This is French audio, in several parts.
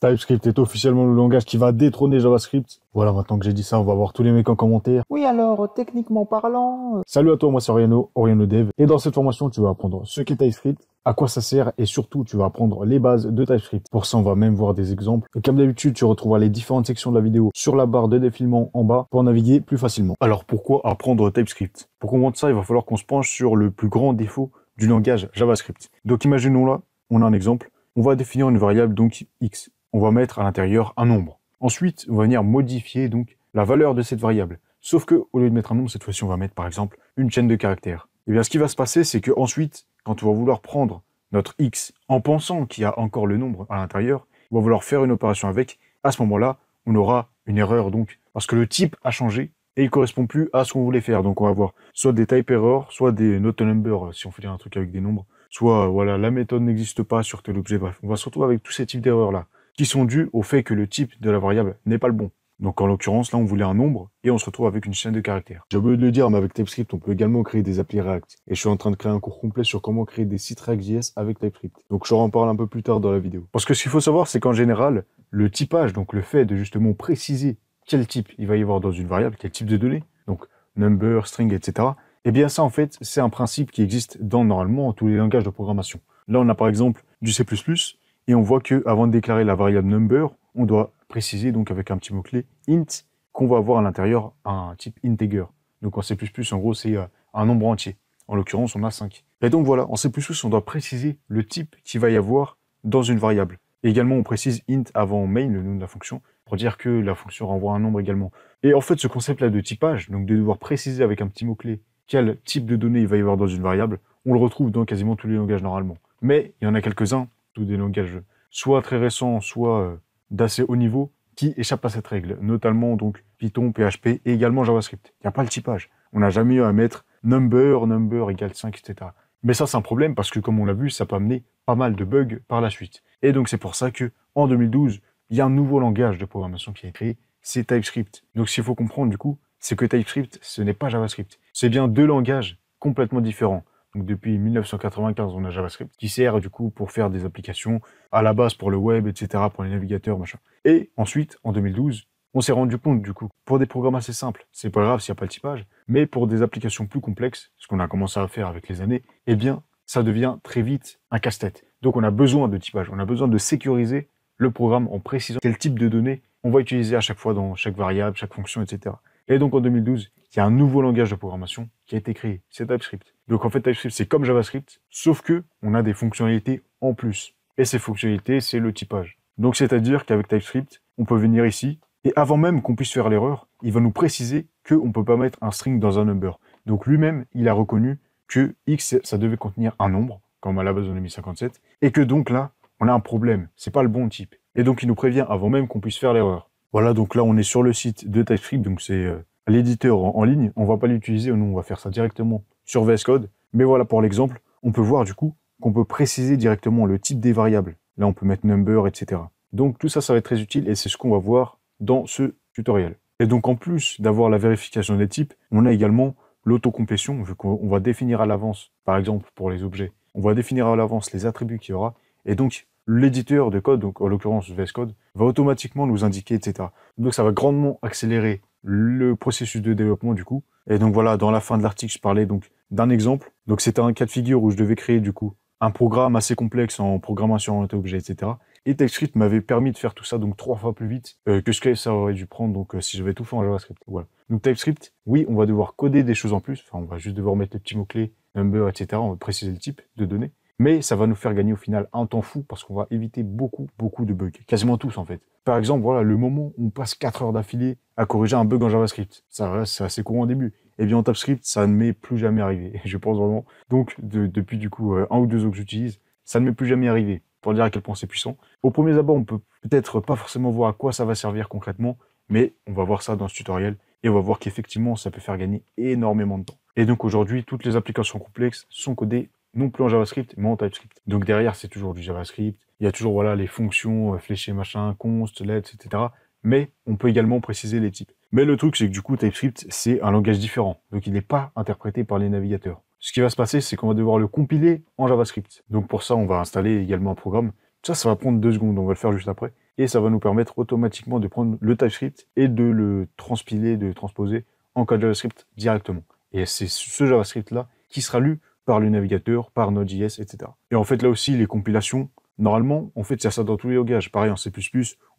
TypeScript est officiellement le langage qui va détrôner JavaScript. Voilà, maintenant que j'ai dit ça, on va voir tous les mecs en commentaire. Oui, alors, techniquement parlant... Euh, Salut à toi, moi c'est Oriano, Oriano Dev. Et dans cette formation, tu vas apprendre ce qu'est TypeScript, à quoi ça sert et surtout, tu vas apprendre les bases de TypeScript. Pour ça, on va même voir des exemples. Et comme d'habitude, tu retrouveras les différentes sections de la vidéo sur la barre de défilement en bas pour naviguer plus facilement. Alors, pourquoi apprendre TypeScript Pour comprendre ça, il va falloir qu'on se penche sur le plus grand défaut du langage JavaScript. Donc, imaginons là, on a un exemple. On va définir une variable, donc x on va mettre à l'intérieur un nombre. Ensuite, on va venir modifier donc la valeur de cette variable. Sauf que au lieu de mettre un nombre, cette fois-ci, on va mettre par exemple une chaîne de caractères. Et eh bien, ce qui va se passer, c'est que ensuite, quand on va vouloir prendre notre x en pensant qu'il y a encore le nombre à l'intérieur, on va vouloir faire une opération avec. À ce moment-là, on aura une erreur donc parce que le type a changé et il correspond plus à ce qu'on voulait faire. Donc, on va avoir soit des type erreurs, soit des not number euh, si on fait un truc avec des nombres, soit voilà la méthode n'existe pas sur tel objet. Bref, on va se retrouver avec tous ces types d'erreurs là qui sont dus au fait que le type de la variable n'est pas le bon. Donc en l'occurrence, là, on voulait un nombre et on se retrouve avec une chaîne de caractères. J'ai oublié de le dire, mais avec TypeScript, on peut également créer des applis React. Et je suis en train de créer un cours complet sur comment créer des sites React.js avec TypeScript. Donc je en un peu plus tard dans la vidéo. Parce que ce qu'il faut savoir, c'est qu'en général, le typage, donc le fait de justement préciser quel type il va y avoir dans une variable, quel type de données, donc number, string, etc., eh bien ça, en fait, c'est un principe qui existe dans normalement tous les langages de programmation. Là, on a par exemple du C++, et on voit que avant de déclarer la variable number, on doit préciser donc avec un petit mot-clé int qu'on va avoir à l'intérieur un type integer. Donc en C++, en gros, c'est euh, un nombre entier. En l'occurrence, on a 5. Et donc voilà, en C++, on doit préciser le type qu'il va y avoir dans une variable. Et également, on précise int avant main, le nom de la fonction, pour dire que la fonction renvoie un nombre également. Et en fait, ce concept-là de typage, donc de devoir préciser avec un petit mot-clé quel type de données il va y avoir dans une variable, on le retrouve dans quasiment tous les langages normalement. Mais il y en a quelques-uns tous des langages soit très récents, soit euh, d'assez haut niveau, qui échappent à cette règle, notamment donc Python, PHP et également JavaScript. Il n'y a pas le typage. On n'a jamais eu à mettre number, number égale 5, etc. Mais ça, c'est un problème parce que, comme on l'a vu, ça peut amener pas mal de bugs par la suite. Et donc, c'est pour ça que, en 2012, il y a un nouveau langage de programmation qui est créé, c'est TypeScript. Donc, ce qu'il faut comprendre, du coup, c'est que TypeScript, ce n'est pas JavaScript. C'est bien deux langages complètement différents. Donc depuis 1995, on a JavaScript qui sert du coup pour faire des applications à la base pour le web, etc., pour les navigateurs, machin. Et ensuite, en 2012, on s'est rendu compte du coup, pour des programmes assez simples, c'est pas grave s'il n'y a pas de typage, mais pour des applications plus complexes, ce qu'on a commencé à faire avec les années, eh bien, ça devient très vite un casse-tête. Donc on a besoin de typage, on a besoin de sécuriser le programme en précisant quel type de données on va utiliser à chaque fois dans chaque variable, chaque fonction, etc. Et donc en 2012, il y a un nouveau langage de programmation qui a été créé, c'est TypeScript. Donc en fait, TypeScript, c'est comme JavaScript, sauf que on a des fonctionnalités en plus. Et ces fonctionnalités, c'est le typage. Donc c'est-à-dire qu'avec TypeScript, on peut venir ici, et avant même qu'on puisse faire l'erreur, il va nous préciser qu'on ne peut pas mettre un string dans un number. Donc lui-même, il a reconnu que X, ça devait contenir un nombre, comme à la base de a 57, et que donc là, on a un problème, c'est pas le bon type. Et donc il nous prévient avant même qu'on puisse faire l'erreur. Voilà, donc là, on est sur le site de TypeScript, donc c'est euh, l'éditeur en, ligne. On va pas l'utiliser, nous, on va faire ça directement sur VS Code. Mais voilà, pour l'exemple, on peut voir du coup qu'on peut préciser directement le type des variables. Là, on peut mettre number, etc. Donc tout ça, ça va être très utile et c'est ce qu'on va voir dans ce tutoriel. Et donc en plus d'avoir la vérification des types, on a également l'autocomplétion, vu qu'on va définir à l'avance, par exemple pour les objets, on va définir à l'avance les attributs qu'il y aura, et donc l'éditeur de code, donc en l'occurrence VS Code, va automatiquement nous indiquer, etc. Donc ça va grandement accélérer le processus de développement du coup. Et donc voilà, dans la fin de l'article, je parlais donc d'un exemple. Donc c'était un cas de figure où je devais créer du coup un programme assez complexe en programmation orientée objet, etc. Et TypeScript m'avait permis de faire tout ça donc trois fois plus vite euh, que ce que ça aurait dû prendre donc euh, si j'avais tout fait en JavaScript. Voilà. Donc TypeScript, oui, on va devoir coder des choses en plus. Enfin, on va juste devoir mettre les petits mots clés, number, etc. On va préciser le type de données mais ça va nous faire gagner au final un temps fou parce qu'on va éviter beaucoup, beaucoup de bugs, quasiment tous en fait. Par exemple, voilà, le moment où on passe 4 heures d'affilée à corriger un bug en JavaScript, ça c'est assez courant au début. Et eh bien en TypeScript, ça ne m'est plus jamais arrivé, je pense vraiment. Donc depuis du coup euh, un ou deux autres que j'utilise, ça ne m'est plus jamais arrivé, pour dire à quel point c'est puissant. Au premier abord, on peut peut-être pas forcément voir à quoi ça va servir concrètement, mais on va voir ça dans ce tutoriel et on va voir qu'effectivement, ça peut faire gagner énormément de temps. Et donc aujourd'hui, toutes les applications complexes sont codées non plus en JavaScript, mais en TypeScript. Donc derrière, c'est toujours du JavaScript. Il y a toujours voilà les fonctions euh, fléchées, machin, const, let, etc. Mais on peut également préciser les types. Mais le truc, c'est que du coup, TypeScript, c'est un langage différent. Donc il n'est pas interprété par les navigateurs. Ce qui va se passer, c'est qu'on va devoir le compiler en JavaScript. Donc pour ça, on va installer également un programme. Ça, ça va prendre deux secondes, on va le faire juste après. Et ça va nous permettre automatiquement de prendre le TypeScript et de le transpiler, de le transposer en code JavaScript directement. Et c'est ce JavaScript-là qui sera lu par le navigateur, par Node.js, etc. Et en fait, là aussi, les compilations, normalement, en fait, ça ça dans tous les langages. Pareil, en C++,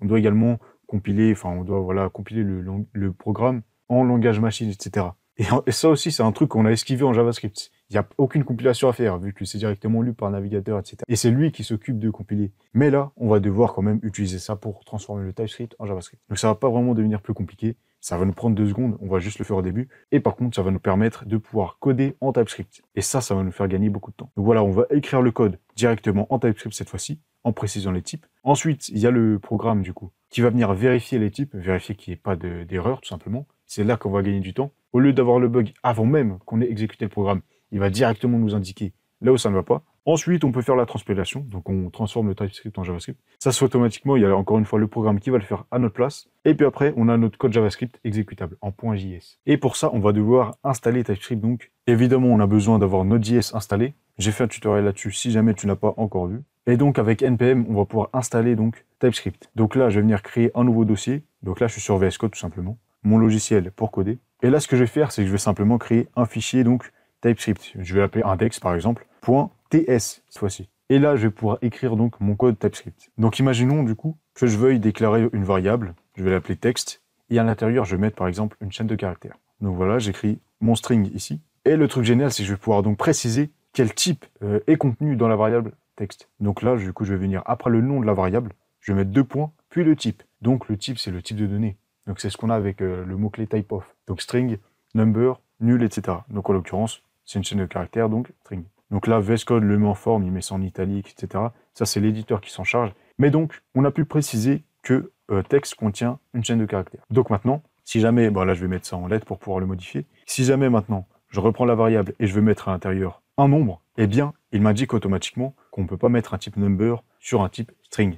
on doit également compiler, enfin, on doit voilà compiler le, programme en langage machine, etc. Et, ça aussi, c'est un truc qu'on a esquivé en JavaScript. Il n'y a aucune compilation à faire, vu que c'est directement lu par le navigateur, etc. Et c'est lui qui s'occupe de compiler. Mais là, on va devoir quand même utiliser ça pour transformer le TypeScript en JavaScript. Donc ça ne va pas vraiment devenir plus compliqué. Ça va nous prendre deux secondes, on va juste le faire au début. Et par contre, ça va nous permettre de pouvoir coder en TypeScript. Et ça, ça va nous faire gagner beaucoup de temps. Donc voilà, on va écrire le code directement en TypeScript cette fois-ci, en précisant les types. Ensuite, il y a le programme du coup, qui va venir vérifier les types, vérifier qu'il n'y ait pas d'erreur tout simplement. C'est là qu'on va gagner du temps. Au lieu d'avoir le bug avant même qu'on ait exécuté le programme, il va directement nous indiquer là où ça ne va pas. Ensuite, on peut faire la transpilation. Donc, on transforme le TypeScript en JavaScript. Ça se fait automatiquement. Il y a encore une fois le programme qui va le faire à notre place. Et puis après, on a notre code JavaScript exécutable en .js. Et pour ça, on va devoir installer TypeScript. Donc, évidemment, on a besoin d'avoir Node.js installé. J'ai fait un tutoriel là-dessus si jamais tu n'as pas encore vu. Et donc, avec NPM, on va pouvoir installer donc TypeScript. Donc là, je vais venir créer un nouveau dossier. Donc là, je suis sur VS Code tout simplement. Mon logiciel pour coder. Et là, ce que je vais faire, c'est que je vais simplement créer un fichier donc TypeScript. Je vais l'appeler index par exemple. Point TS cette fois-ci. Et là, je vais pouvoir écrire donc mon code TypeScript. Donc imaginons du coup que je veuille déclarer une variable, je vais l'appeler texte, et à l'intérieur, je vais mettre par exemple une chaîne de caractères. Donc voilà, j'écris mon string ici. Et le truc génial, c'est que je vais pouvoir donc préciser quel type euh, est contenu dans la variable texte. Donc là, du coup, je vais venir après le nom de la variable, je vais mettre deux points, puis le type. Donc le type, c'est le type de données. Donc c'est ce qu'on a avec euh, le mot-clé type of. Donc string, number, nul, etc. Donc en l'occurrence, c'est une chaîne de caractères, donc string. Donc là, VSCode le met en forme, il met ça en italique, etc. Ça, c'est l'éditeur qui s'en charge. Mais donc, on a pu préciser que euh, texte contient une chaîne de caractères. Donc maintenant, si jamais, bon là je vais mettre ça en lettres pour pouvoir le modifier, si jamais maintenant je reprends la variable et je veux mettre à l'intérieur un nombre, eh bien, il m'indique automatiquement qu'on ne peut pas mettre un type number sur un type string.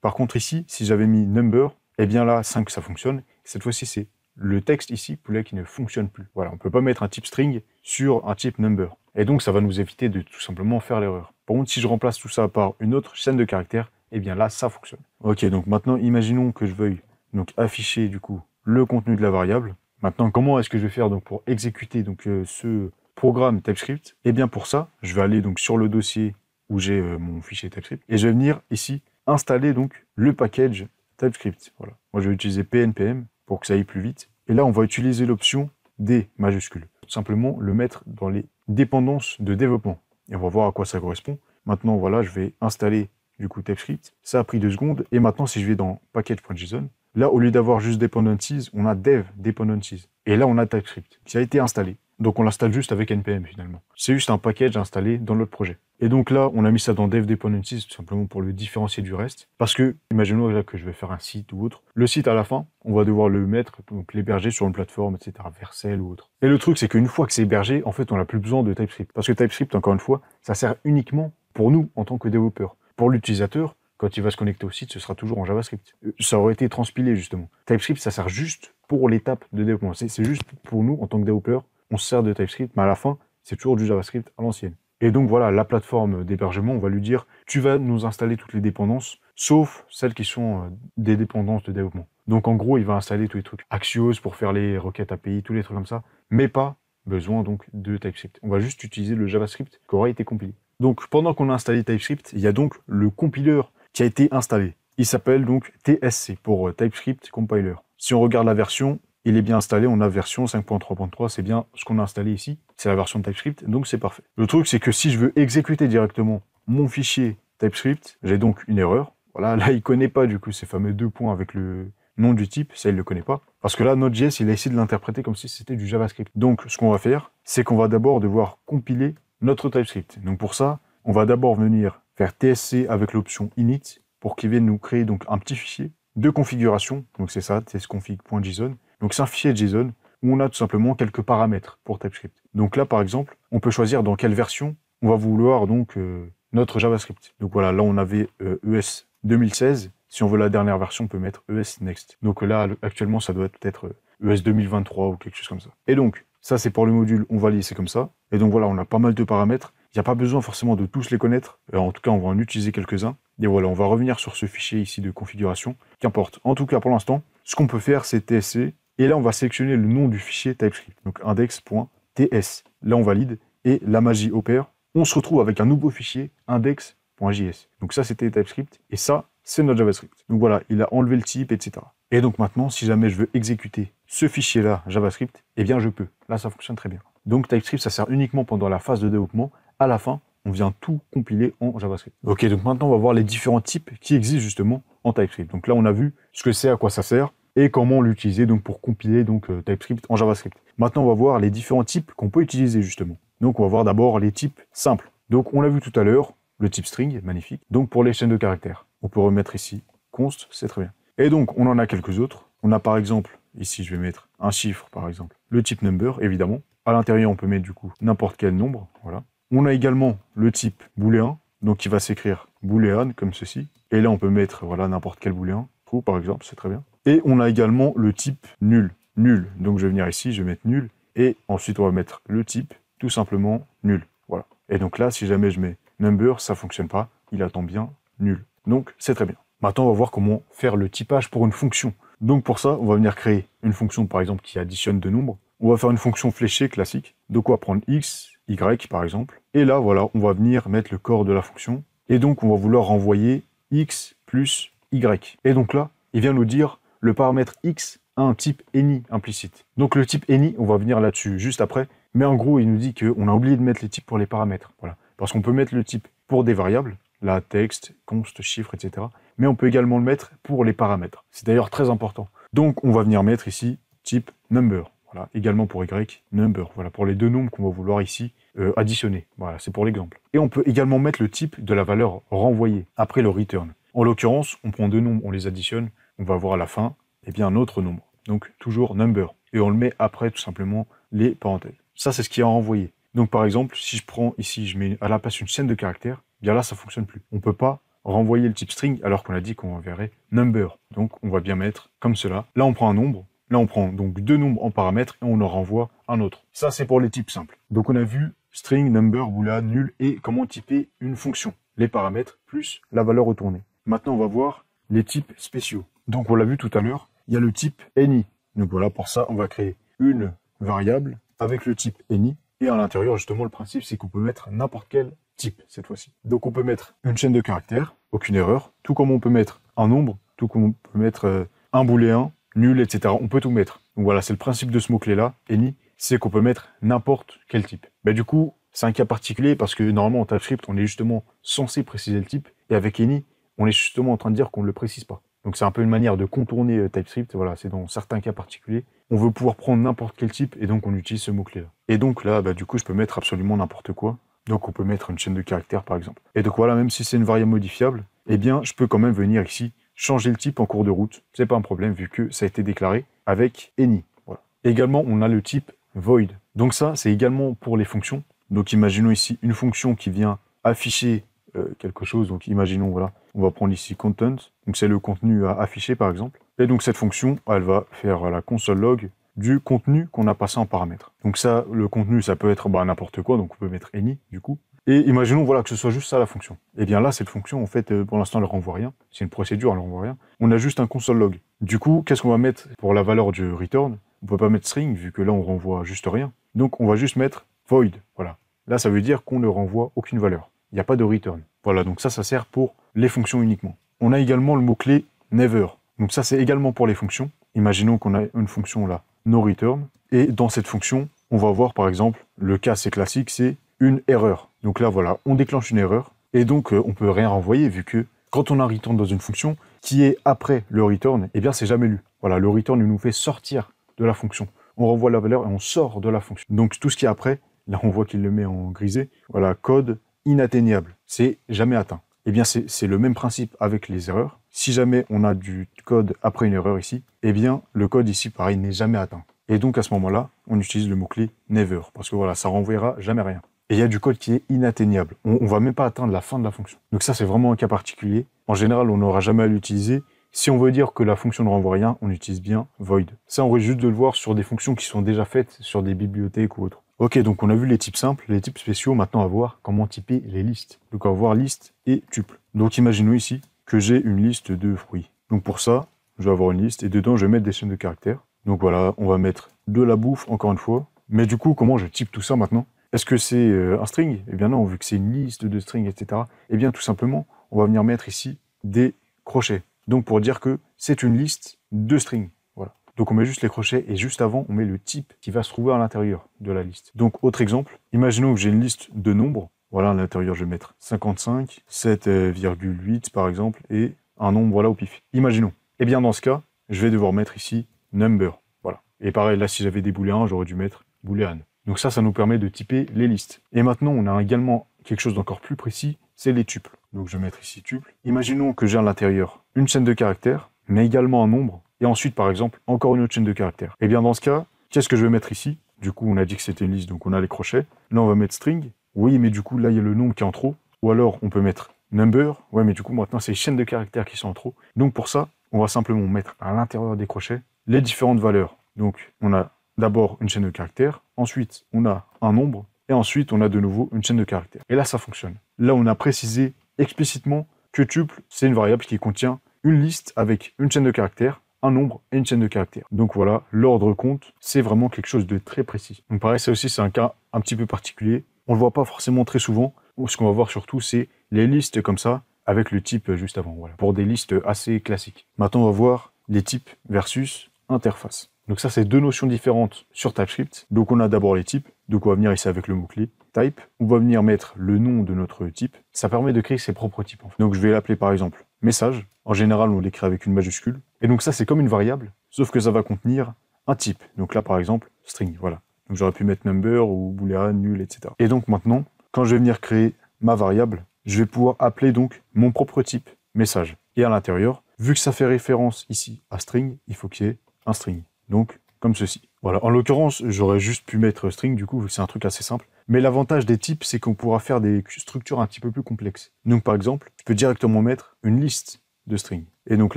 Par contre ici, si j'avais mis number, eh bien là, 5, ça fonctionne. Cette fois-ci, c'est le texte ici, poulet qui ne fonctionne plus. Voilà, on ne peut pas mettre un type string sur un type number. Et donc, ça va nous éviter de tout simplement faire l'erreur. Par contre, si je remplace tout ça par une autre chaîne de caractères, eh bien là, ça fonctionne. Ok, donc maintenant, imaginons que je veuille donc afficher du coup le contenu de la variable. Maintenant, comment est-ce que je vais faire donc pour exécuter donc euh, ce programme TypeScript Eh bien, pour ça, je vais aller donc sur le dossier où j'ai euh, mon fichier TypeScript et je vais venir ici installer donc le package TypeScript. Voilà. Moi, je vais utiliser pnpm pour que ça aille plus vite. Et là, on va utiliser l'option D majuscule. simplement le mettre dans les dépendances de développement. Et on va voir à quoi ça correspond. Maintenant, voilà, je vais installer du coup TypeScript. Ça a pris deux secondes. Et maintenant, si je vais dans package.json, Là, au lieu d'avoir juste dependencies, on a dev dependencies. Et là, on a TypeScript qui a été installé. Donc, on l'installe juste avec NPM finalement. C'est juste un package installé dans notre projet. Et donc là, on a mis ça dans dev dependencies tout simplement pour le différencier du reste. Parce que, imaginons que je vais faire un site ou autre. Le site à la fin, on va devoir le mettre, donc l'héberger sur une plateforme, etc., Versel ou autre. Et le truc, c'est qu'une fois que c'est hébergé, en fait, on n'a plus besoin de TypeScript. Parce que TypeScript, encore une fois, ça sert uniquement pour nous en tant que développeurs. Pour l'utilisateur, quand il va se connecter au site, ce sera toujours en JavaScript. Euh, ça aurait été transpilé justement. TypeScript, ça sert juste pour l'étape de développement. C'est juste pour nous, en tant que développeurs, on sert de TypeScript, mais à la fin, c'est toujours du JavaScript à l'ancienne. Et donc voilà, la plateforme d'hébergement, on va lui dire, tu vas nous installer toutes les dépendances, sauf celles qui sont euh, des dépendances de développement. Donc en gros, il va installer tous les trucs Axios pour faire les requêtes API, tous les trucs comme ça, mais pas besoin donc de TypeScript. On va juste utiliser le JavaScript qui aura été compilé. Donc pendant qu'on a installé TypeScript, il y a donc le compileur qui a été installé. Il s'appelle donc TSC pour euh, TypeScript Compiler. Si on regarde la version, il est bien installé, on a version 5.3.3, c'est bien ce qu'on a installé ici, c'est la version de TypeScript, donc c'est parfait. Le truc, c'est que si je veux exécuter directement mon fichier TypeScript, j'ai donc une erreur. Voilà, là, il connaît pas du coup ces fameux deux points avec le nom du type, ça, il le connaît pas. Parce que là, JS il a essayé de l'interpréter comme si c'était du JavaScript. Donc, ce qu'on va faire, c'est qu'on va d'abord devoir compiler notre TypeScript. Donc pour ça, on va d'abord venir faire TSC avec l'option init pour qu'il vienne nous créer donc un petit fichier de configuration. Donc c'est ça, tsconfig.json. Donc c'est un fichier JSON où on a tout simplement quelques paramètres pour TypeScript. Donc là, par exemple, on peut choisir dans quelle version on va vouloir donc euh, notre JavaScript. Donc voilà, là on avait ES euh, e 2016. Si on veut la dernière version, on peut mettre ES Next. Donc là, actuellement, ça doit être peut-être ES euh, e 2023 ou quelque chose comme ça. Et donc, ça c'est pour le module, on va laisser comme ça. Et donc voilà, on a pas mal de paramètres n'y a pas besoin forcément de tous les connaître. Euh, en tout cas, on va en utiliser quelques-uns. Et voilà, on va revenir sur ce fichier ici de configuration. Qu'importe. En tout cas, pour l'instant, ce qu'on peut faire, c'est TSC. Et là, on va sélectionner le nom du fichier TypeScript. Donc index.ts. Là, on valide. Et la magie opère. On se retrouve avec un nouveau fichier index.js. Donc ça, c'était TypeScript. Et ça, c'est notre JavaScript. Donc voilà, il a enlevé le type, etc. Et donc maintenant, si jamais je veux exécuter ce fichier-là, JavaScript, eh bien je peux. Là, ça fonctionne très bien. Donc TypeScript, ça sert uniquement pendant la phase de développement, à la fin, on vient tout compiler en JavaScript. Ok, donc maintenant on va voir les différents types qui existent justement en TypeScript. Donc là on a vu ce que c'est, à quoi ça sert et comment l'utiliser donc pour compiler donc euh, TypeScript en JavaScript. Maintenant on va voir les différents types qu'on peut utiliser justement. Donc on va voir d'abord les types simples. Donc on l'a vu tout à l'heure, le type string, magnifique. Donc pour les chaînes de caractères, on peut remettre ici const, c'est très bien. Et donc on en a quelques autres. On a par exemple, ici je vais mettre un chiffre par exemple, le type number évidemment. À l'intérieur on peut mettre du coup n'importe quel nombre, voilà. On a également le type booléen, donc il va s'écrire booléen comme ceci. Et là, on peut mettre voilà n'importe quel booléen, true par exemple, c'est très bien. Et on a également le type nul, nul. Donc je vais venir ici, je vais mettre nul, et ensuite on va mettre le type tout simplement nul. Voilà. Et donc là, si jamais je mets number, ça fonctionne pas, il attend bien nul. Donc c'est très bien. Maintenant, on va voir comment faire le typage pour une fonction. Donc pour ça, on va venir créer une fonction, par exemple, qui additionne deux nombres. On va faire une fonction fléchée classique. Donc quoi prendre x, y par exemple. Et là, voilà, on va venir mettre le corps de la fonction. Et donc, on va vouloir renvoyer x plus y. Et donc là, il vient nous dire le paramètre x a un type any implicite. Donc le type any, on va venir là-dessus juste après. Mais en gros, il nous dit qu'on a oublié de mettre les types pour les paramètres. Voilà. Parce qu'on peut mettre le type pour des variables, là, texte, const, chiffre, etc. Mais on peut également le mettre pour les paramètres. C'est d'ailleurs très important. Donc on va venir mettre ici type number également pour Y, number. Voilà, pour les deux nombres qu'on va vouloir ici euh, additionner. Voilà, c'est pour l'exemple. Et on peut également mettre le type de la valeur renvoyée après le return. En l'occurrence, on prend deux nombres, on les additionne, on va avoir à la fin et eh bien, un autre nombre. Donc toujours number. Et on le met après tout simplement les parenthèses. Ça, c'est ce qui est renvoyé. Donc par exemple, si je prends ici, je mets à la place une chaîne de caractères, eh bien là, ça ne fonctionne plus. On ne peut pas renvoyer le type string alors qu'on a dit qu'on enverrait number. Donc on va bien mettre comme cela. Là, on prend un nombre, Là, on prend donc deux nombres en paramètres et on en renvoie un autre. Ça, c'est pour les types simples. Donc, on a vu string, number, boolean, nul et comment typer une fonction. Les paramètres plus la valeur retournée. Maintenant, on va voir les types spéciaux. Donc, on l'a vu tout à l'heure, il y a le type any. Donc voilà, pour ça, on va créer une variable avec le type any. Et à l'intérieur, justement, le principe, c'est qu'on peut mettre n'importe quel type cette fois-ci. Donc on peut mettre une chaîne de caractères, aucune erreur, tout comme on peut mettre un nombre, tout comme on peut mettre euh, un booléen, nul, etc. On peut tout mettre. Donc voilà, c'est le principe de ce mot-clé-là, any, c'est qu'on peut mettre n'importe quel type. Mais bah, du coup, c'est un cas particulier parce que normalement en TypeScript, on est justement censé préciser le type, et avec any, on est justement en train de dire qu'on ne le précise pas. Donc c'est un peu une manière de contourner euh, TypeScript, voilà, c'est dans certains cas particuliers. On veut pouvoir prendre n'importe quel type, et donc on utilise ce mot-clé-là. Et donc là, bah, du coup, je peux mettre absolument n'importe quoi. Donc on peut mettre une chaîne de caractères, par exemple. Et donc voilà, même si c'est une variable modifiable, eh bien, je peux quand même venir ici changer le type en cours de route. C'est pas un problème vu que ça a été déclaré avec any. Voilà. Également, on a le type void. Donc ça, c'est également pour les fonctions. Donc imaginons ici une fonction qui vient afficher euh, quelque chose. Donc imaginons, voilà, on va prendre ici content. Donc c'est le contenu à afficher par exemple. Et donc cette fonction, elle va faire la console log du contenu qu'on a passé en paramètre. Donc ça, le contenu, ça peut être bah, n'importe quoi, donc on peut mettre any du coup. Et imaginons voilà que ce soit juste ça la fonction. Et eh bien là, cette fonction, en fait, euh, pour l'instant, elle ne renvoie rien. C'est une procédure, elle ne renvoie rien. On a juste un console log. Du coup, qu'est-ce qu'on va mettre pour la valeur du return On ne peut pas mettre string, vu que là, on renvoie juste rien. Donc, on va juste mettre void. Voilà. Là, ça veut dire qu'on ne renvoie aucune valeur. Il n'y a pas de return. Voilà, donc ça, ça sert pour les fonctions uniquement. On a également le mot-clé never. Donc ça, c'est également pour les fonctions. Imaginons qu'on a une fonction là, no return. Et dans cette fonction, on va avoir, par exemple, le cas, assez classique, c'est une erreur. Donc là, voilà, on déclenche une erreur et donc euh, on peut rien renvoyer vu que quand on a un return dans une fonction qui est après le return, eh bien c'est jamais lu. Voilà, le return nous fait sortir de la fonction. On renvoie la valeur et on sort de la fonction. Donc tout ce qui est après, là on voit qu'il le met en grisé. Voilà, code inatteignable. C'est jamais atteint. Eh bien c'est le même principe avec les erreurs. Si jamais on a du code après une erreur ici, eh bien le code ici pareil n'est jamais atteint. Et donc à ce moment-là, on utilise le mot-clé never parce que voilà, ça renvoyera jamais rien et il y a du code qui est inatteignable. On ne va même pas atteindre la fin de la fonction. Donc ça, c'est vraiment un cas particulier. En général, on n'aura jamais à l'utiliser. Si on veut dire que la fonction ne renvoie rien, on utilise bien void. Ça, on risque juste de le voir sur des fonctions qui sont déjà faites sur des bibliothèques ou autres. Ok, donc on a vu les types simples, les types spéciaux. Maintenant, à voir comment typer les listes. Donc, on va voir liste et tuple. Donc, imaginons ici que j'ai une liste de fruits. Donc, pour ça, je vais avoir une liste et dedans, je vais mettre des chaînes de caractères. Donc, voilà, on va mettre de la bouffe, encore une fois. Mais du coup, comment je type tout ça maintenant est-ce que c'est euh, un string Eh bien non, vu que c'est une liste de strings, etc. Eh bien tout simplement, on va venir mettre ici des crochets. Donc pour dire que c'est une liste de strings. Voilà. Donc on met juste les crochets et juste avant, on met le type qui va se trouver à l'intérieur de la liste. Donc autre exemple, imaginons que j'ai une liste de nombres. Voilà, à l'intérieur, je vais mettre 55, 7,8 par exemple, et un nombre voilà au pif. Imaginons. Eh bien dans ce cas, je vais devoir mettre ici number. Voilà. Et pareil, là, si j'avais des booléens, j'aurais dû mettre boolean. Donc ça, ça nous permet de typer les listes. Et maintenant, on a également quelque chose d'encore plus précis, c'est les tuples. Donc je vais mettre ici tuple. Imaginons que j'ai à l'intérieur une chaîne de caractères, mais également un nombre, et ensuite, par exemple, encore une autre chaîne de caractères. Et eh bien dans ce cas, qu'est-ce que je vais mettre ici Du coup, on a dit que c'était une liste, donc on a les crochets. Là, on va mettre string. Oui, mais du coup, là, il y a le nombre qui est en trop. Ou alors, on peut mettre number. Ouais, mais du coup, maintenant, c'est les chaînes de caractères qui sont en trop. Donc pour ça, on va simplement mettre à l'intérieur des crochets les différentes valeurs. Donc, on a d'abord une chaîne de caractères, ensuite on a un nombre, et ensuite on a de nouveau une chaîne de caractères. Et là, ça fonctionne. Là, on a précisé explicitement que tuple, c'est une variable qui contient une liste avec une chaîne de caractères, un nombre et une chaîne de caractères. Donc voilà, l'ordre compte, c'est vraiment quelque chose de très précis. Donc pareil, ça aussi, c'est un cas un petit peu particulier. On ne le voit pas forcément très souvent. Ce qu'on va voir surtout, c'est les listes comme ça, avec le type juste avant, voilà, pour des listes assez classiques. Maintenant, on va voir les types versus interface. Donc ça, c'est deux notions différentes sur TypeScript. Donc on a d'abord les types, donc on va venir ici avec le mot-clé type, on va venir mettre le nom de notre type. Ça permet de créer ses propres types. Donc je vais l'appeler par exemple message. En général, on l'écrit avec une majuscule. Et donc ça, c'est comme une variable, sauf que ça va contenir un type. Donc là, par exemple, string, voilà. Donc j'aurais pu mettre number ou boolean, nul, etc. Et donc maintenant, quand je vais venir créer ma variable, je vais pouvoir appeler donc mon propre type message. Et à l'intérieur, vu que ça fait référence ici à string, il faut qu'il y ait un string donc comme ceci. Voilà, en l'occurrence, j'aurais juste pu mettre string, du coup, c'est un truc assez simple. Mais l'avantage des types, c'est qu'on pourra faire des structures un petit peu plus complexes. Donc par exemple, je peux directement mettre une liste de strings. Et donc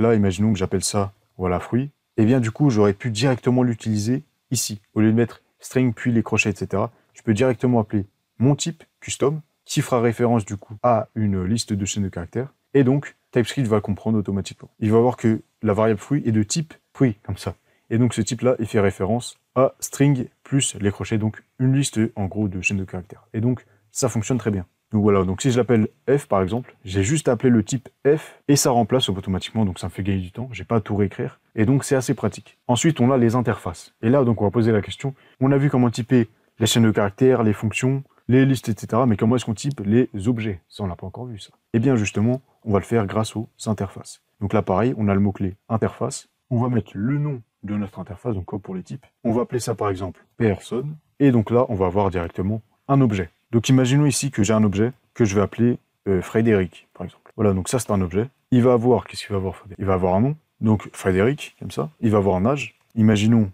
là, imaginons que j'appelle ça, voilà, fruit. Et eh bien du coup, j'aurais pu directement l'utiliser ici. Au lieu de mettre string, puis les crochets, etc., je peux directement appeler mon type custom, qui fera référence du coup à une liste de chaînes de caractères. Et donc, TypeScript va comprendre automatiquement. Il va voir que la variable fruit est de type fruit, comme ça. Et donc ce type-là, il fait référence à string plus les crochets, donc une liste en gros de chaînes de caractères. Et donc ça fonctionne très bien. Donc voilà, donc si je l'appelle f par exemple, j'ai juste appelé le type f et ça remplace automatiquement, donc ça me fait gagner du temps, j'ai pas à tout réécrire. Et donc c'est assez pratique. Ensuite, on a les interfaces. Et là, donc on va poser la question, on a vu comment typer les chaînes de caractères, les fonctions, les listes, etc. Mais comment est-ce qu'on type les objets Ça, on l'a pas encore vu ça. Eh bien justement, on va le faire grâce aux interfaces. Donc là, pareil, on a le mot-clé interface. On va mettre le nom de notre interface, donc pour les types. On va appeler ça par exemple personne, et donc là, on va avoir directement un objet. Donc imaginons ici que j'ai un objet que je vais appeler euh, Frédéric, par exemple. Voilà, donc ça c'est un objet. Il va avoir, qu'est-ce qu'il va avoir Il va avoir un nom, donc Frédéric, comme ça. Il va avoir un âge, imaginons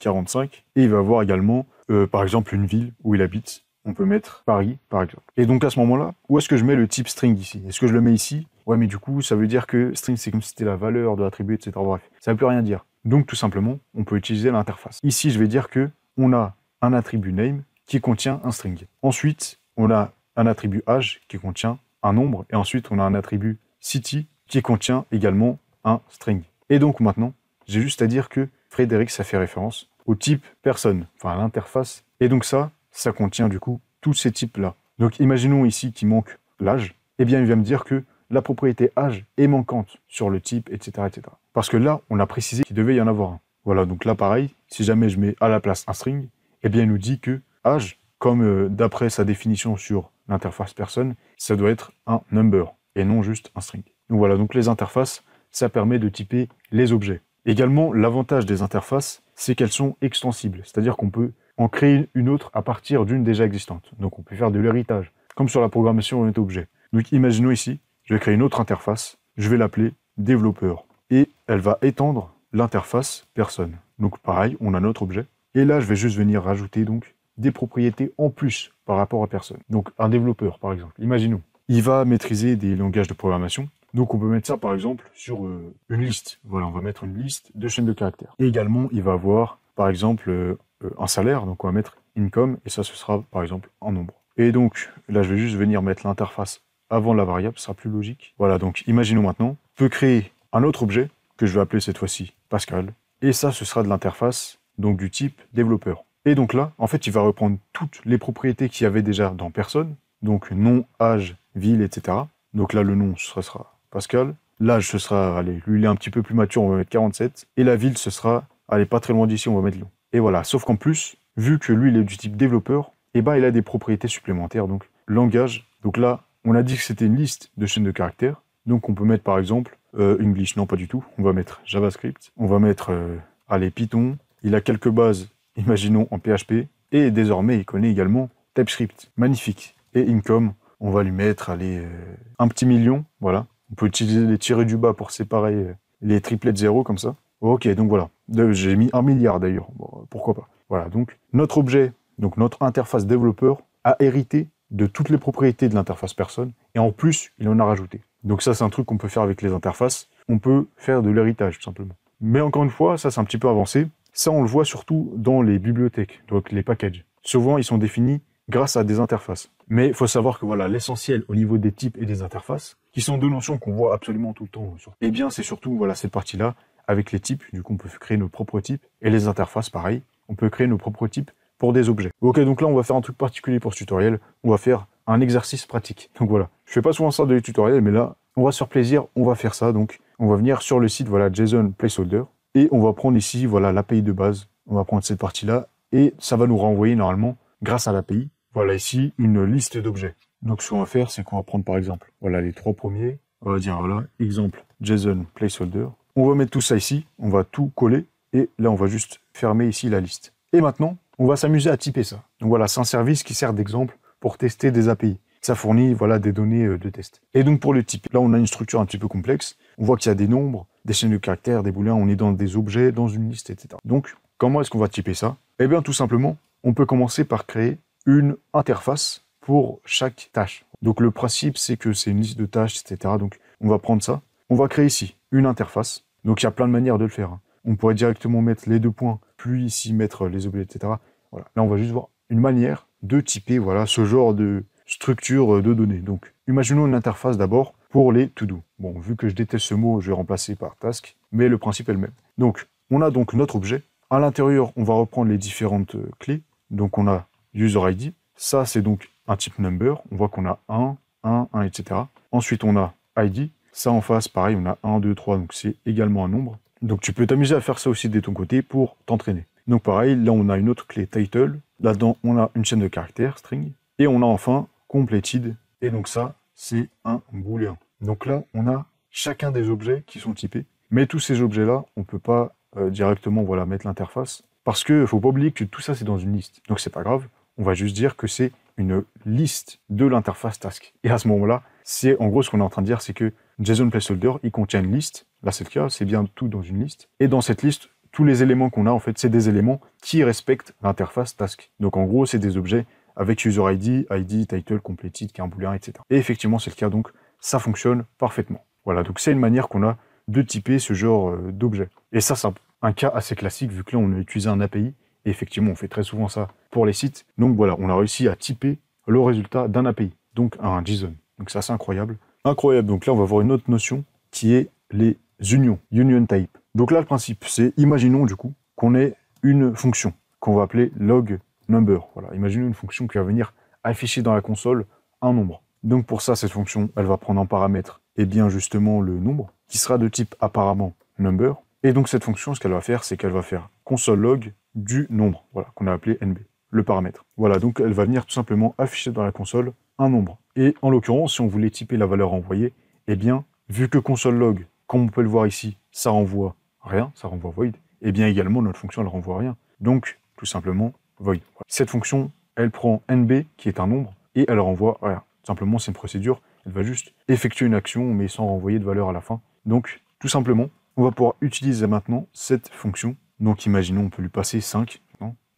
45, euh, et il va avoir également, euh, par exemple, une ville où il habite. On peut mettre Paris, par exemple. Et donc à ce moment-là, où est-ce que je mets le type string ici Est-ce que je le mets ici Ouais, mais du coup, ça veut dire que string, c'est comme si c'était la valeur de l'attribut, etc. Bref, ça ne veut rien dire. Donc tout simplement, on peut utiliser l'interface. Ici, je vais dire que on a un attribut name qui contient un string. Ensuite, on a un attribut age qui contient un nombre. Et ensuite, on a un attribut city qui contient également un string. Et donc maintenant, j'ai juste à dire que Frédéric, ça fait référence au type personne, enfin à l'interface. Et donc ça, ça contient du coup tous ces types-là. Donc imaginons ici qu'il manque l'âge. Eh bien, il vient me dire que la propriété âge est manquante sur le type, etc. etc. Parce que là, on a précisé qu'il devait y en avoir un. Voilà, donc là, pareil, si jamais je mets à la place un string, eh bien, il nous dit que âge, comme euh, d'après sa définition sur l'interface personne, ça doit être un number et non juste un string. Donc voilà, donc les interfaces, ça permet de typer les objets. Également, l'avantage des interfaces, c'est qu'elles sont extensibles, c'est-à-dire qu'on peut en créer une autre à partir d'une déjà existante. Donc on peut faire de l'héritage, comme sur la programmation orientée objet. Donc imaginons ici, je vais créer une autre interface. Je vais l'appeler développeur. Et elle va étendre l'interface personne. Donc pareil, on a notre objet. Et là, je vais juste venir rajouter donc des propriétés en plus par rapport à personne. Donc un développeur, par exemple, imaginons, il va maîtriser des langages de programmation. Donc on peut mettre ça, par exemple, sur euh, une liste. Voilà, on va mettre une liste de chaînes de caractères. Et également, il va avoir, par exemple, euh, euh, un salaire. Donc on va mettre income, et ça, ce sera, par exemple, en nombre. Et donc, là, je vais juste venir mettre l'interface avant la variable sera plus logique. Voilà, donc imaginons maintenant, peut créer un autre objet que je vais appeler cette fois-ci Pascal. Et ça, ce sera de l'interface, donc du type développeur. Et donc là, en fait, il va reprendre toutes les propriétés qu'il y avait déjà dans personne, donc nom, âge, ville, etc. Donc là, le nom, ce sera Pascal. L'âge, ce sera, allez, lui, il est un petit peu plus mature, on va mettre 47. Et la ville, ce sera, allez, pas très loin d'ici, on va mettre Lyon. Et voilà, sauf qu'en plus, vu que lui, il est du type développeur, eh ben, il a des propriétés supplémentaires, donc langage. Donc là, on a dit que c'était une liste de chaînes de caractères. Donc on peut mettre par exemple une euh, English, non pas du tout. On va mettre JavaScript. On va mettre euh, allez, Python. Il a quelques bases, imaginons, en PHP. Et désormais, il connaît également TypeScript. Magnifique. Et Income, on va lui mettre allez, euh, un petit million. Voilà. On peut utiliser les tirés du bas pour séparer les triplets de zéro comme ça. Ok, donc voilà. J'ai mis un milliard d'ailleurs. pourquoi pas. Voilà, donc notre objet, donc notre interface développeur, a hérité de toutes les propriétés de l'interface personne. Et en plus, il en a rajouté. Donc ça, c'est un truc qu'on peut faire avec les interfaces. On peut faire de l'héritage, tout simplement. Mais encore une fois, ça, c'est un petit peu avancé. Ça, on le voit surtout dans les bibliothèques, donc les packages. Souvent, ils sont définis grâce à des interfaces. Mais il faut savoir que voilà, l'essentiel au niveau des types et des interfaces, qui sont deux notions qu'on voit absolument tout le temps, eh bien, c'est surtout voilà, cette partie-là, avec les types, du coup, on peut créer nos propres types, et les interfaces, pareil, on peut créer nos propres types des objets. Ok, donc là, on va faire un truc particulier pour ce tutoriel. On va faire un exercice pratique. Donc voilà, je fais pas souvent ça de les tutoriels, mais là, on va se faire plaisir, on va faire ça. Donc, on va venir sur le site, voilà, JSON Placeholder, et on va prendre ici, voilà, l'API de base. On va prendre cette partie-là, et ça va nous renvoyer normalement, grâce à l'API, voilà ici, une liste d'objets. Donc, ce qu'on va faire, c'est qu'on va prendre par exemple, voilà, les trois premiers. On va dire, voilà, exemple, JSON Placeholder. On va mettre tout ça ici, on va tout coller, et là, on va juste fermer ici la liste. Et maintenant, on va s'amuser à typer ça. Donc voilà, c'est un service qui sert d'exemple pour tester des API. Ça fournit voilà, des données euh, de test. Et donc pour le type, là on a une structure un petit peu complexe. On voit qu'il y a des nombres, des chaînes de caractères, des booléens, on est dans des objets, dans une liste, etc. Donc comment est-ce qu'on va typer ça Eh bien tout simplement, on peut commencer par créer une interface pour chaque tâche. Donc le principe c'est que c'est une liste de tâches, etc. Donc on va prendre ça. On va créer ici une interface. Donc il y a plein de manières de le faire. Hein. On pourrait directement mettre les deux points, puis ici mettre les objets, etc. Voilà. Là, on va juste voir une manière de typer voilà, ce genre de structure de données. Donc, imaginons une interface d'abord pour les to-do. Bon, vu que je déteste ce mot, je vais remplacer par task, mais le principe est le même. Donc, on a donc notre objet. À l'intérieur, on va reprendre les différentes clés. Donc, on a user ID. Ça, c'est donc un type number. On voit qu'on a 1, 1, 1, etc. Ensuite, on a ID. Ça, en face, pareil, on a 1, 2, 3. Donc, c'est également un nombre. Donc, tu peux t'amuser à faire ça aussi de ton côté pour t'entraîner. Donc pareil, là on a une autre clé title, là-dedans on a une chaîne de caractères, string, et on a enfin completed, et donc ça c'est un booléen. Donc là on a chacun des objets qui sont typés, mais tous ces objets-là, on ne peut pas euh, directement voilà, mettre l'interface, parce qu'il ne faut pas oublier que tout ça c'est dans une liste, donc c'est pas grave, on va juste dire que c'est une liste de l'interface task. Et à ce moment-là, c'est en gros ce qu'on est en train de dire, c'est que JSON placeholder, il contient une liste. Là, c'est le cas, c'est bien tout dans une liste. Et dans cette liste, tous les éléments qu'on a, en fait, c'est des éléments qui respectent l'interface task. Donc en gros, c'est des objets avec user ID, ID, title, completed, un boolean, etc. Et effectivement, c'est le cas, donc ça fonctionne parfaitement. Voilà, donc c'est une manière qu'on a de typer ce genre euh, d'objet. Et ça, c'est un cas assez classique, vu que là, on a utilisé un API, et effectivement, on fait très souvent ça pour les sites. Donc voilà, on a réussi à typer le résultat d'un API, donc un JSON. Donc ça, c'est incroyable. Incroyable, donc là, on va voir une autre notion qui est les union, union type. Donc là, le principe, c'est imaginons du coup qu'on ait une fonction qu'on va appeler log number. Voilà, imaginons une fonction qui va venir afficher dans la console un nombre. Donc pour ça, cette fonction, elle va prendre en paramètre et eh bien justement le nombre qui sera de type apparemment number. Et donc cette fonction, ce qu'elle va faire, c'est qu'elle va faire console log du nombre, voilà, qu'on a appelé nb, le paramètre. Voilà, donc elle va venir tout simplement afficher dans la console un nombre. Et en l'occurrence, si on voulait typer la valeur envoyée, eh bien, vu que console log comme on peut le voir ici, ça renvoie rien, ça renvoie void, et bien également notre fonction elle renvoie rien. Donc tout simplement void. Cette fonction, elle prend nb qui est un nombre et elle renvoie rien. Simplement c'est une procédure, elle va juste effectuer une action mais sans renvoyer de valeur à la fin. Donc tout simplement, on va pouvoir utiliser maintenant cette fonction. Donc imaginons on peut lui passer 5,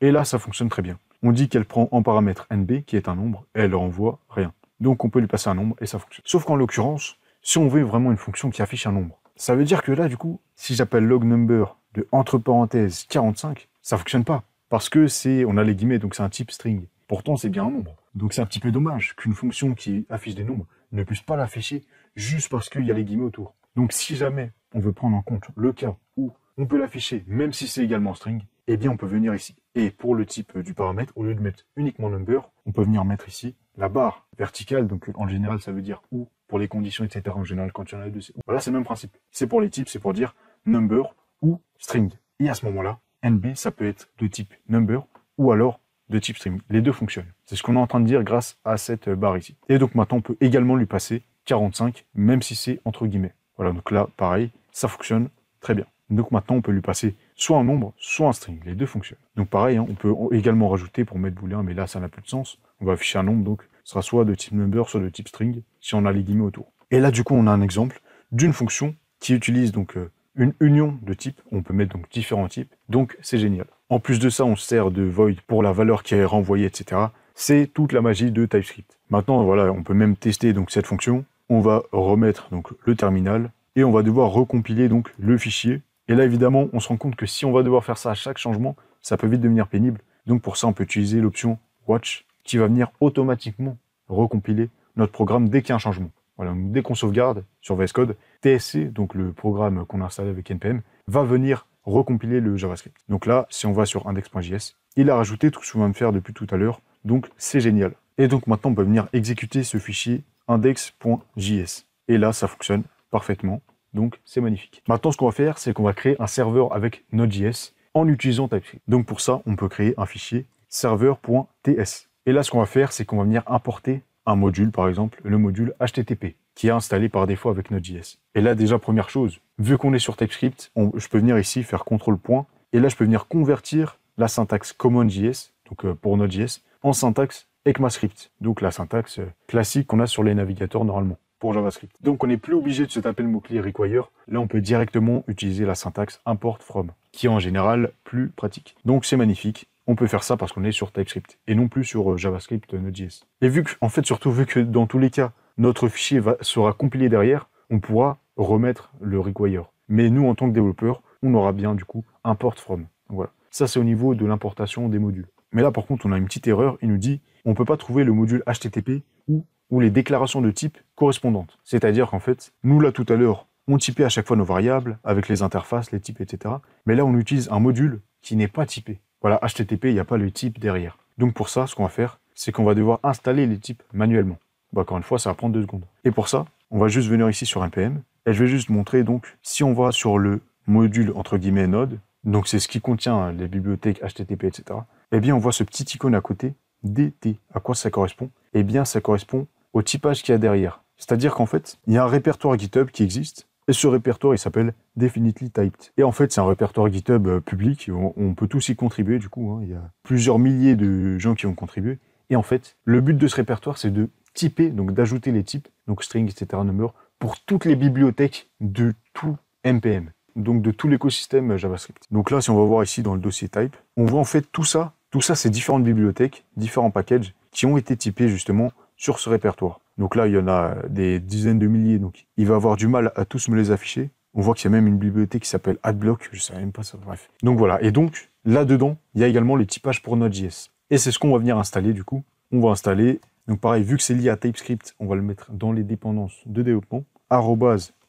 et là ça fonctionne très bien. On dit qu'elle prend en paramètre nb qui est un nombre et elle renvoie rien. Donc on peut lui passer un nombre et ça fonctionne. Sauf qu'en l'occurrence, si on veut vraiment une fonction qui affiche un nombre, ça veut dire que là, du coup, si j'appelle log number de entre parenthèses 45, ça fonctionne pas. Parce que c'est, on a les guillemets, donc c'est un type string. Pourtant, c'est bien un nombre. Donc c'est un petit peu dommage qu'une fonction qui affiche des nombres ne puisse pas l'afficher juste parce qu'il y a les guillemets autour. Donc si jamais on veut prendre en compte le cas où on peut l'afficher même si c'est également string, eh bien on peut venir ici. Et pour le type du paramètre, au lieu de mettre uniquement number, on peut venir mettre ici la barre verticale, donc en général ça veut dire où pour les conditions, etc. En général, quand il y en a deux, Voilà, c'est le même principe. C'est pour les types, c'est pour dire number ou string. Et à ce moment-là, NB, ça peut être de type number ou alors de type string. Les deux fonctionnent. C'est ce qu'on est en train de dire grâce à cette euh, barre ici. Et donc maintenant, on peut également lui passer 45, même si c'est entre guillemets. Voilà, donc là, pareil, ça fonctionne très bien. Donc maintenant, on peut lui passer soit un nombre, soit un string. Les deux fonctionnent. Donc pareil, hein, on peut également rajouter pour mettre boolean, mais là, ça n'a plus de sens. On va afficher un nombre, donc sera soit de type number, soit de type string, si on a les guillemets autour. Et là, du coup, on a un exemple d'une fonction qui utilise donc euh, une union de types. On peut mettre donc différents types. Donc, c'est génial. En plus de ça, on se sert de void pour la valeur qui est renvoyée, etc. C'est toute la magie de TypeScript. Maintenant, voilà, on peut même tester donc cette fonction. On va remettre donc le terminal et on va devoir recompiler donc le fichier. Et là, évidemment, on se rend compte que si on va devoir faire ça à chaque changement, ça peut vite devenir pénible. Donc pour ça, on peut utiliser l'option Watch qui va venir automatiquement recompiler notre programme dès qu'il y a un changement. Voilà, dès qu'on sauvegarde sur VS Code, TSC, donc le programme qu'on a installé avec NPM, va venir recompiler le JavaScript. Donc là, si on va sur index.js, il a rajouté tout ce qu'on vient de faire depuis tout à l'heure, donc c'est génial. Et donc maintenant, on peut venir exécuter ce fichier index.js. Et là, ça fonctionne parfaitement, donc c'est magnifique. Maintenant, ce qu'on va faire, c'est qu'on va créer un serveur avec Node.js en utilisant TypeScript. Donc pour ça, on peut créer un fichier serveur.ts. Et là, ce qu'on va faire, c'est qu'on va venir importer un module, par exemple, le module HTTP, qui est installé par défaut avec Node.js. Et là, déjà, première chose, vu qu'on est sur TypeScript, je peux venir ici faire CTRL point, et là, je peux venir convertir la syntaxe CommonJS, donc euh, pour Node.js, en syntaxe ECMAScript, donc la syntaxe euh, classique qu'on a sur les navigateurs normalement pour JavaScript. Donc on n'est plus obligé de se taper le mot-clé require. Là, on peut directement utiliser la syntaxe import from, qui est en général plus pratique. Donc c'est magnifique on peut faire ça parce qu'on est sur TypeScript et non plus sur euh, JavaScript euh, Node.js. Et vu que, en fait, surtout vu que dans tous les cas, notre fichier va, sera compilé derrière, on pourra remettre le require. Mais nous, en tant que développeur, on aura bien du coup import from. Voilà. Ça, c'est au niveau de l'importation des modules. Mais là, par contre, on a une petite erreur. Il nous dit, on ne peut pas trouver le module HTTP ou, ou les déclarations de type correspondantes. C'est-à-dire qu'en fait, nous, là, tout à l'heure, on typait à chaque fois nos variables avec les interfaces, les types, etc. Mais là, on utilise un module qui n'est pas typé. Voilà, HTTP, il n'y a pas le type derrière. Donc pour ça, ce qu'on va faire, c'est qu'on va devoir installer les types manuellement. encore une fois, ça va prendre deux secondes. Et pour ça, on va juste venir ici sur NPM. Et je vais juste montrer, donc, si on va sur le module, entre guillemets, node, donc c'est ce qui contient hein, les bibliothèques HTTP, etc., eh bien, on voit ce petit icône à côté, DT. À quoi ça correspond Eh bien, ça correspond au typage qu'il y a derrière. C'est-à-dire qu'en fait, il y a un répertoire GitHub qui existe, et ce répertoire, il s'appelle Definitely Typed. Et en fait, c'est un répertoire GitHub euh, public. On, peut tous y contribuer, du coup. Hein. Il y a plusieurs milliers de gens qui ont contribué. Et en fait, le but de ce répertoire, c'est de typer, donc d'ajouter les types, donc string, etc., number, pour toutes les bibliothèques de tout NPM, donc de tout l'écosystème euh, JavaScript. Donc là, si on va voir ici dans le dossier type, on voit en fait tout ça. Tout ça, c'est différentes bibliothèques, différents packages qui ont été typés justement sur ce répertoire. Donc là, il y en a des dizaines de milliers. Donc il va avoir du mal à tous me les afficher. On voit qu'il y a même une bibliothèque qui s'appelle Adblock. Je ne sais même pas ça. Bref. Donc voilà. Et donc, là-dedans, il y a également les typages pour Node.js. Et c'est ce qu'on va venir installer du coup. On va installer. Donc pareil, vu que c'est lié à TypeScript, on va le mettre dans les dépendances de développement.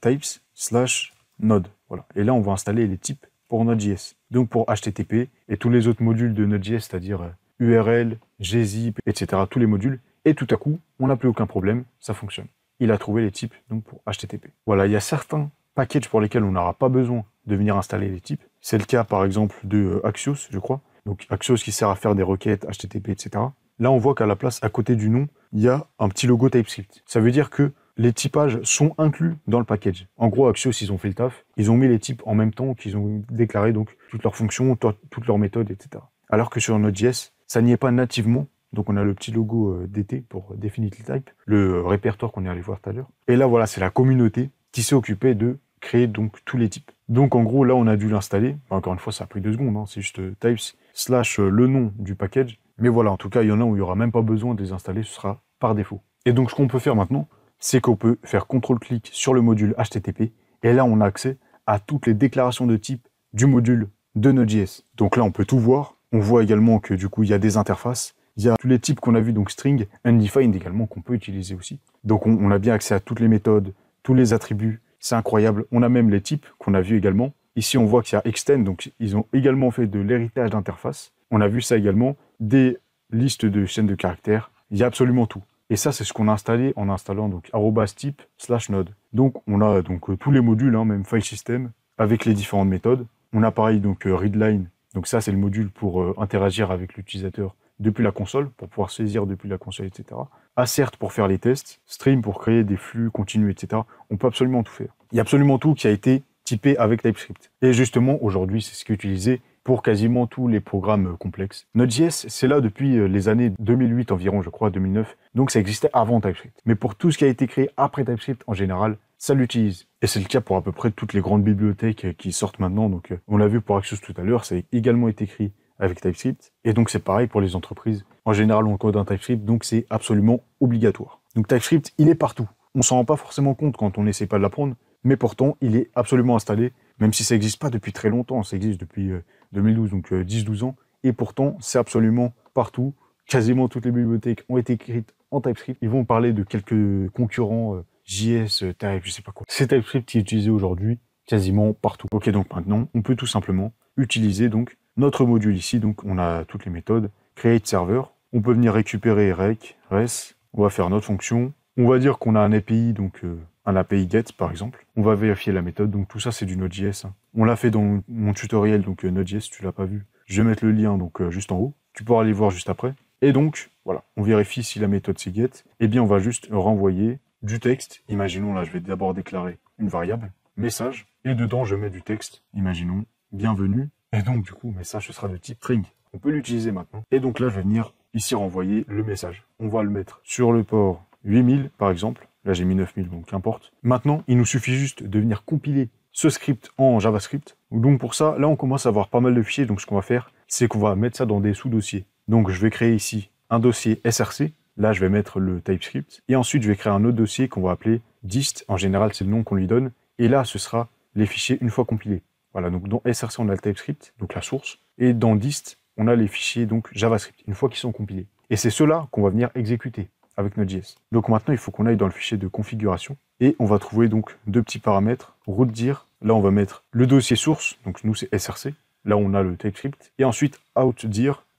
types slash node. Voilà. Et là, on va installer les types pour Node.js. Donc pour HTTP et tous les autres modules de Node.js, c'est-à-dire URL, euh, gzip, etc. Tous les modules, et tout à coup, on n'a plus aucun problème, ça fonctionne. Il a trouvé les types donc pour HTTP. Voilà, il y a certains packages pour lesquels on n'aura pas besoin de venir installer les types. C'est le cas par exemple de euh, Axios, je crois. Donc Axios qui sert à faire des requêtes HTTP, etc. Là, on voit qu'à la place, à côté du nom, il y a un petit logo TypeScript. Ça veut dire que les typages sont inclus dans le package. En gros, Axios, ils ont fait le taf. Ils ont mis les types en même temps qu'ils ont déclaré donc toutes leurs fonctions, toutes leurs méthodes, etc. Alors que sur Node.js, ça n'y est pas nativement donc on a le petit logo euh, DT pour euh, Definitely Type, le euh, répertoire qu'on est allé voir tout à l'heure. Et là voilà, c'est la communauté qui s'est occupée de créer donc tous les types. Donc en gros là on a dû l'installer. Bah, encore une fois ça a pris deux secondes, hein, c'est juste types slash le nom du package. Mais voilà, en tout cas il y en a où il n'y aura même pas besoin de les installer, ce sera par défaut. Et donc ce qu'on peut faire maintenant, c'est qu'on peut faire contrôle-clic sur le module HTTP et là on a accès à toutes les déclarations de type du module de Node.js. Donc là on peut tout voir. On voit également que du coup il y a des interfaces, il y a tous les types qu'on a vus, donc string, undefined également, qu'on peut utiliser aussi. Donc on, a bien accès à toutes les méthodes, tous les attributs. C'est incroyable. On a même les types qu'on a vus également. Ici, on voit qu'il y a extend, donc ils ont également fait de l'héritage d'interface. On a vu ça également, des listes de chaînes de caractères. Il y a absolument tout. Et ça, c'est ce qu'on a installé en installant donc type slash node. Donc, on a donc euh, tous les modules, hein, même file system, avec les différentes méthodes. On a pareil donc euh, readline. Donc ça, c'est le module pour euh, interagir avec l'utilisateur depuis la console, pour pouvoir saisir depuis la console, etc. Assert ah, pour faire les tests, Stream pour créer des flux continus, etc. On peut absolument tout faire. Il y a absolument tout qui a été typé avec TypeScript. Et justement, aujourd'hui, c'est ce qui est utilisé pour quasiment tous les programmes complexes. Node.js, c'est là depuis euh, les années 2008 environ, je crois, 2009. Donc ça existait avant TypeScript. Mais pour tout ce qui a été créé après TypeScript en général, ça l'utilise. Et c'est le cas pour à peu près toutes les grandes bibliothèques euh, qui sortent maintenant. Donc euh, on l'a vu pour Axios tout à l'heure, ça a également été écrit avec TypeScript. Et donc c'est pareil pour les entreprises. En général, on code un TypeScript, donc c'est absolument obligatoire. Donc TypeScript, il est partout. On ne s'en rend pas forcément compte quand on n'essaie pas de l'apprendre, mais pourtant, il est absolument installé, même si ça n'existe pas depuis très longtemps, ça existe depuis 2012, euh, donc 10-12 euh, ans, et pourtant, c'est absolument partout. Quasiment toutes les bibliothèques ont été écrites en TypeScript. Ils vont parler de quelques concurrents euh, JS, Type, je sais pas quoi. C'est TypeScript qui est utilisé aujourd'hui quasiment partout. Ok, donc maintenant, on peut tout simplement utiliser donc notre module ici, donc on a toutes les méthodes. Create server, on peut venir récupérer rec, res, on va faire notre fonction. On va dire qu'on a un API, donc euh, un API get par exemple. On va vérifier la méthode, donc tout ça c'est du Node.js. Hein. On l'a fait dans mon tutoriel, donc euh, Node.js, tu l'as pas vu. Je vais mettre le lien donc euh, juste en haut. Tu pourras aller voir juste après. Et donc, voilà, on vérifie si la méthode c'est get. Eh bien, on va juste renvoyer du texte. Imaginons, là, je vais d'abord déclarer une variable, message, et dedans, je mets du texte. Imaginons, bienvenue et donc, du coup, message, ce sera de type string. On peut l'utiliser maintenant. Et donc là, je vais venir ici renvoyer le message. On va le mettre sur le port 8000, par exemple. Là, j'ai mis 9000, donc qu'importe. Maintenant, il nous suffit juste de venir compiler ce script en JavaScript. Donc pour ça, là, on commence à avoir pas mal de fichiers. Donc ce qu'on va faire, c'est qu'on va mettre ça dans des sous-dossiers. Donc je vais créer ici un dossier SRC. Là, je vais mettre le TypeScript. Et ensuite, je vais créer un autre dossier qu'on va appeler dist. En général, c'est le nom qu'on lui donne. Et là, ce sera les fichiers une fois compilés. Voilà, donc dans SRC, on a le TypeScript, donc la source, et dans Dist, on a les fichiers donc JavaScript, une fois qu'ils sont compilés. Et c'est cela qu'on va venir exécuter avec Node.js. Donc maintenant, il faut qu'on aille dans le fichier de configuration, et on va trouver donc deux petits paramètres, Rootdir, là on va mettre le dossier source, donc nous c'est SRC, là on a le TypeScript, et ensuite out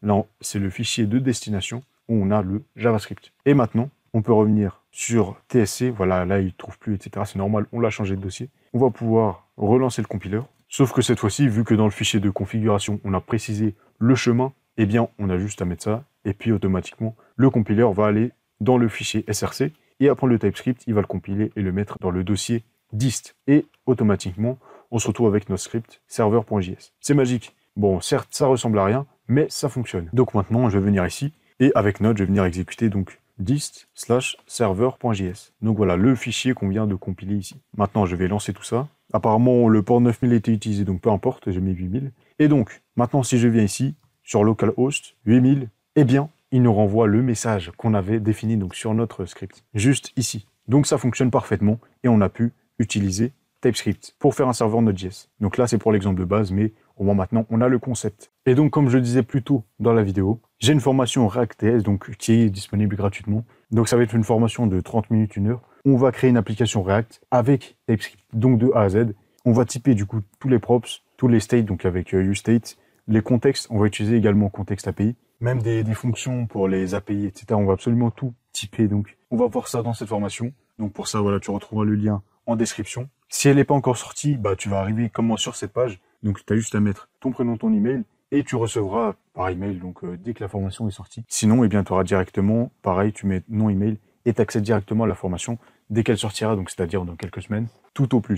là c'est le fichier de destination, où on a le JavaScript. Et maintenant, on peut revenir sur TSC, voilà, là il ne trouve plus, etc. C'est normal, on l'a changé de dossier. On va pouvoir relancer le compiler. Sauf que cette fois-ci, vu que dans le fichier de configuration, on a précisé le chemin, eh bien, on a juste à mettre ça, et puis automatiquement, le compiler va aller dans le fichier src, et après le TypeScript, il va le compiler et le mettre dans le dossier dist. Et automatiquement, on se retrouve avec notre script serveur.js. C'est magique. Bon, certes, ça ressemble à rien, mais ça fonctionne. Donc maintenant, je vais venir ici, et avec Node, je vais venir exécuter donc dist slash Donc voilà le fichier qu'on vient de compiler ici. Maintenant, je vais lancer tout ça. Apparemment, le port 9000 était utilisé, donc peu importe, j'ai mis 8000. Et donc, maintenant, si je viens ici, sur localhost 8000, eh bien, il nous renvoie le message qu'on avait défini donc sur notre script, juste ici. Donc ça fonctionne parfaitement et on a pu utiliser TypeScript pour faire un serveur Node.js. Donc là, c'est pour l'exemple de base, mais au moins maintenant, on a le concept. Et donc, comme je le disais plus tôt dans la vidéo, j'ai une formation React.js donc, qui est disponible gratuitement. Donc ça va être une formation de 30 minutes, 1 heure, on va créer une application React avec TypeScript, donc de A à Z. On va typer du coup tous les props, tous les states, donc avec euh, state, Les contextes, on va utiliser également contexte API. Même des, fonctions pour les API, etc. On va absolument tout typer. Donc, on va voir ça dans cette formation. Donc, pour ça, voilà, tu retrouveras le lien en description. Si elle n'est pas encore sortie, bah, tu vas arriver comme moi sur cette page. Donc, tu as juste à mettre ton prénom, ton email et tu recevras par email donc euh, dès que la formation est sortie. Sinon, eh bien, tu auras directement, pareil, tu mets nom email et tu accèdes directement à la formation dès qu'elle sortira, donc c'est-à-dire dans quelques semaines, tout au plus.